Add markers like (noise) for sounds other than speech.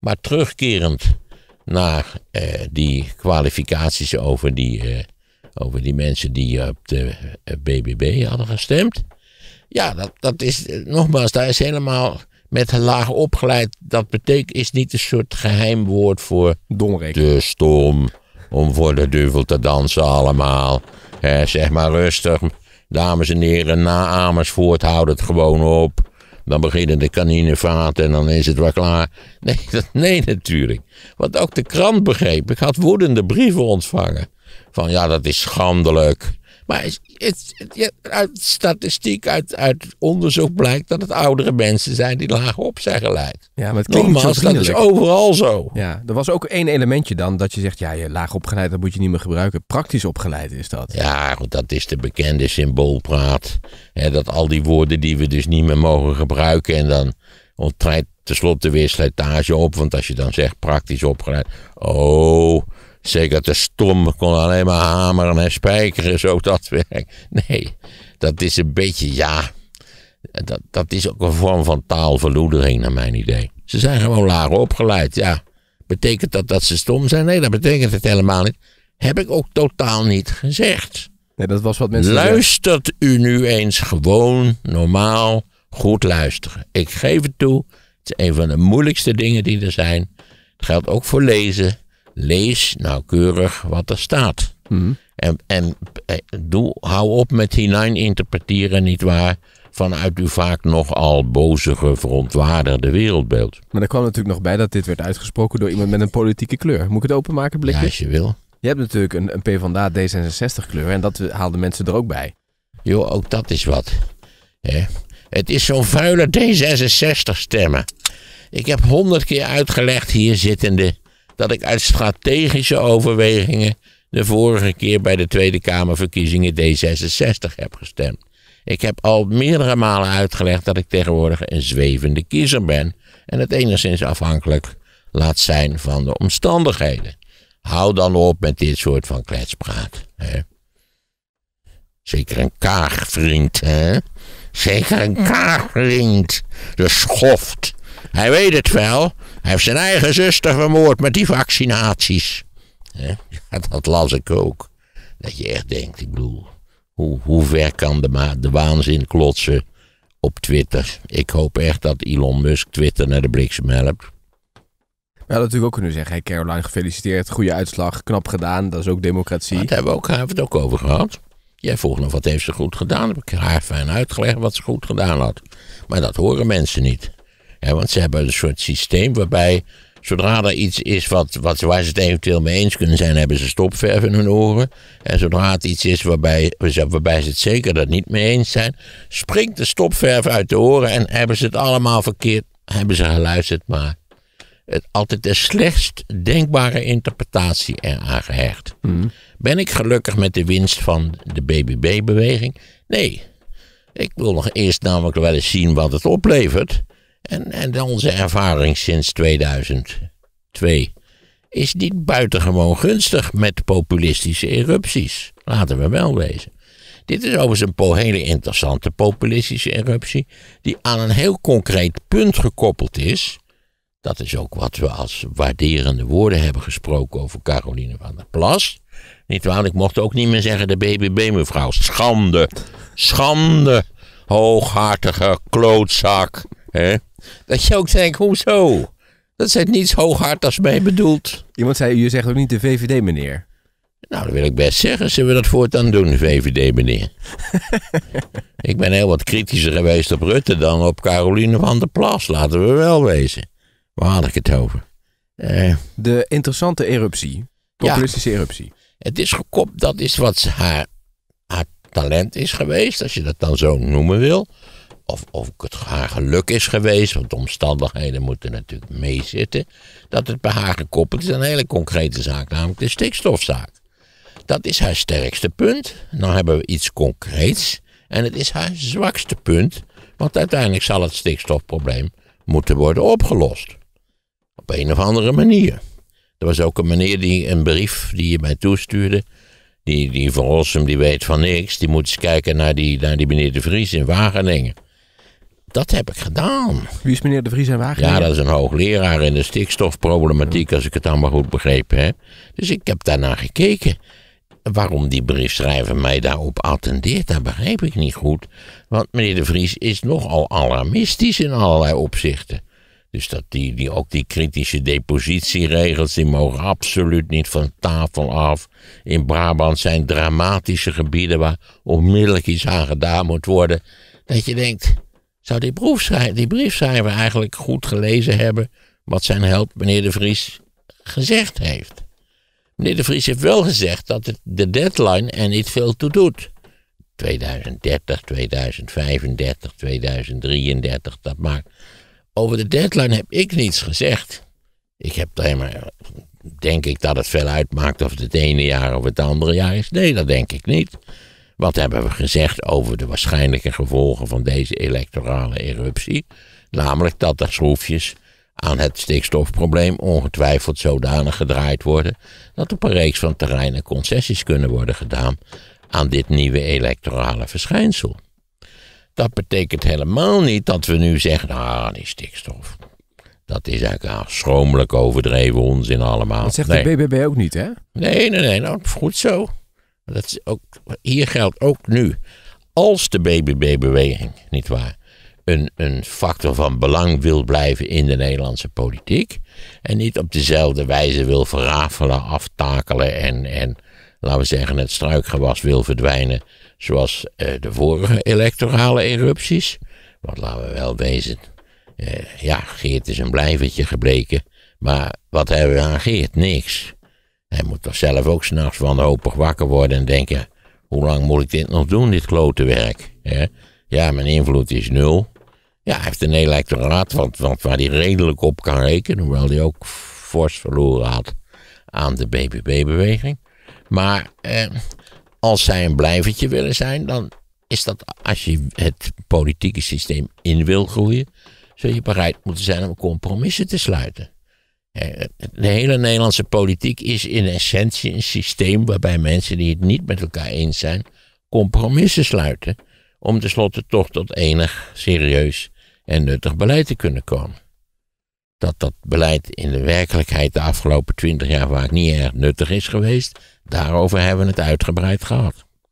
Maar terugkerend naar eh, die kwalificaties over die, eh, over die mensen die op de BBB eh, hadden gestemd. Ja, dat, dat is, eh, nogmaals, daar is helemaal met laag opgeleid. Dat betekent, is niet een soort geheim woord voor. De stom. Om voor de duivel te dansen allemaal. zeg maar rustig. Dames en heren, na Amersfoort, houdt het gewoon op. Dan beginnen de kaninevaten en dan is het wel klaar. (laughs) Nee, dat, nee, natuurlijk. Want ook de krant begreep. Ik had woedende brieven ontvangen. Van ja, dat is schandelijk. Maar het, uit statistiek, uit, uit onderzoek blijkt dat het oudere mensen zijn die laag op zijn geleid. Ja, maar het klinkt Nogmaals, dat is dus overal zo. Ja, er was ook één elementje dan dat je zegt, ja, je laag opgeleid, dat moet je niet meer gebruiken. Praktisch opgeleid is dat. Ja, goed, dat is de bekende symboolpraat. Hè, dat al die woorden die we dus niet meer mogen gebruiken en dan onttrekt tenslotte weer slijtage op. Want als je dan zegt praktisch opgeleid, oh... Zeker te stom kon alleen maar hameren en spijkeren, zo dat werk. Nee, dat is een beetje, ja, dat, dat is ook een vorm van taalverloedering naar mijn idee. Ze zijn gewoon laag opgeleid, ja. Betekent dat dat ze stom zijn? Nee, dat betekent het helemaal niet. Heb ik ook totaal niet gezegd. Nee, dat was wat mensen Luistert u nu eens gewoon normaal goed luisteren. Ik geef het toe, het is een van de moeilijkste dingen die er zijn. Het geldt ook voor lezen lees nauwkeurig wat er staat. Mhm. En, en eh, doe, hou op met interpreteren, nietwaar? Vanuit uw vaak nogal bozige, verontwaardigde wereldbeeld. Maar er kwam natuurlijk nog bij dat dit werd uitgesproken door iemand met een politieke kleur. Moet ik het openmaken, blikje? Ja, als je wil. Je hebt natuurlijk een, een PvdA D66 kleur en dat haalden mensen er ook bij. Jo, ook dat is wat. Het is zo'n vuile D66 stemmen. Ik heb honderd keer uitgelegd hier zittende dat ik uit strategische overwegingen de vorige keer bij de Tweede Kamerverkiezingen D66 heb gestemd. Ik heb al meerdere malen uitgelegd dat ik tegenwoordig een zwevende kiezer ben en het enigszins afhankelijk laat zijn van de omstandigheden. Hou dan op met dit soort van kletspraat. Hè? Zeker een kaagvriend, hè? Zeker een kaagvriend. De schoft hij weet het wel. Hij heeft zijn eigen zuster vermoord met die vaccinaties. Ja, dat las ik ook. Dat je echt denkt, ik bedoel, hoe, hoe ver kan de, de waanzin klotsen op Twitter? Ik hoop echt dat Elon Musk Twitter naar de bliksem helpt. We hadden natuurlijk ook kunnen zeggen, hey Caroline, gefeliciteerd, goede uitslag, knap gedaan, dat is ook democratie. Dat hebben we ook, hebben we het ook over gehad. Jij vroeg nog wat heeft ze goed gedaan. Heb ik haar fijn uitgelegd wat ze goed gedaan had. Maar dat horen mensen niet want ze hebben een soort systeem waarbij zodra er iets is wat, wat, waar ze het eventueel mee eens kunnen zijn, hebben ze stopverf in hun oren. En zodra het iets is waarbij, waarbij ze het zeker dat niet mee eens zijn, springt de stopverf uit de oren en hebben ze het allemaal verkeerd, hebben ze geluisterd, maar het, altijd de slechtst denkbare interpretatie eraan gehecht. Hmm. Ben ik gelukkig met de winst van de BBB-beweging? Nee. Ik wil nog eerst namelijk wel eens zien wat het oplevert. En, en onze ervaring sinds 2002 is niet buitengewoon gunstig met populistische erupties. Laten we wel wezen. Dit is overigens een hele interessante populistische eruptie, die aan een heel concreet punt gekoppeld is. Dat is ook wat we als waarderende woorden hebben gesproken over Caroline van der Plas. Niet waar, ik mocht ook niet meer zeggen de BBB-mevrouw. Schande, schande, hooghartige klootzak. Hè? Dat je ook denkt, hoezo? Dat zijn niets hooghartigs mee bedoeld. Iemand zei, je zegt ook niet de VVD meneer. Nou, dat wil ik best zeggen. Zullen we dat voortaan doen, VVD meneer? (laughs) ik ben heel wat kritischer geweest op Rutte dan op Caroline van der Plas. Laten we wel wezen. Waar had ik het over? Eh. de interessante eruptie. Populistische eruptie. Het is gekoppeld, dat is wat haar, haar talent is geweest, als je dat dan zo noemen wil of, of het haar geluk is geweest, want omstandigheden moeten natuurlijk meezitten, dat het bij haar gekoppeld is aan een hele concrete zaak, namelijk de stikstofzaak. Dat is haar sterkste punt. Dan nou hebben we iets concreets. En het is haar zwakste punt, want uiteindelijk zal het stikstofprobleem moeten worden opgelost. Op een of andere manier. Er was ook een meneer die een brief die je mij toestuurde. Die, die van Rossum, die weet van niks. Die moet eens kijken naar die, naar die meneer De Vries in Wageningen. Dat heb ik gedaan. Wie is meneer De Vries en wagen? Ja, dat is een hoogleraar in de stikstofproblematiek, als ik het allemaal goed begrepen heb. Dus ik heb daarnaar gekeken. Waarom die briefschrijver mij daarop attendeert, dat begrijp ik niet goed. Want meneer De Vries is nogal alarmistisch in allerlei opzichten. Dus dat die, die, ook die kritische depositieregels, die mogen absoluut niet van tafel af. In Brabant zijn dramatische gebieden waar onmiddellijk iets aan gedaan moet worden. Dat je denkt, zou die, brief die briefschrijver eigenlijk goed gelezen hebben wat zijn held, meneer De Vries, gezegd heeft. Meneer De Vries heeft wel gezegd dat het de deadline er niet veel toe doet. 2030, 2035, 2033, dat maakt. Over de deadline heb ik niets gezegd. Ik heb alleen maar. Denk ik dat het veel uitmaakt of het het ene jaar of het andere jaar is? Nee, dat denk ik niet. Wat hebben we gezegd over de waarschijnlijke gevolgen van deze electorale eruptie? Namelijk dat de schroefjes aan het stikstofprobleem ongetwijfeld zodanig gedraaid worden dat op een reeks van terreinen concessies kunnen worden gedaan aan dit nieuwe electorale verschijnsel. Dat betekent helemaal niet dat we nu zeggen, ah, die stikstof. Dat is eigenlijk een schromelijk overdreven onzin allemaal. Dat zegt de BBB ook niet, hè? Nee, nee, nee, nou, goed zo. Dat is ook, hier geldt ook nu. Als de BBB-beweging, nietwaar, een, een factor van belang wil blijven in de Nederlandse politiek. En niet op dezelfde wijze wil verrafelen, aftakelen en, en laten we zeggen, het struikgewas wil verdwijnen. Zoals eh, de vorige electorale erupties. Want laten we wel wezen. Eh, ja, Geert is een blijvertje gebleken. Maar wat hebben we aan Geert? Niks. Hij moet toch zelf ook s'nachts wanhopig wakker worden en denken: hoe lang moet ik dit nog doen, dit klote werk? Ja, mijn invloed is nul. Ja, hij heeft een electoraat want wat, waar hij redelijk op kan rekenen, hoewel hij ook fors verloren had aan de BBB-beweging. Maar eh, als zij een blijvertje willen zijn, dan is dat als je het politieke systeem in wil groeien, zul je bereid moeten zijn om compromissen te sluiten. Eh, de hele Nederlandse politiek is in essentie een systeem waarbij mensen die het niet met elkaar eens zijn, compromissen sluiten. Om tenslotte toch tot enig serieus en nuttig beleid te kunnen komen. Dat dat beleid in de werkelijkheid de afgelopen twintig jaar vaak niet erg nuttig is geweest, daarover hebben we het uitgebreid gehad.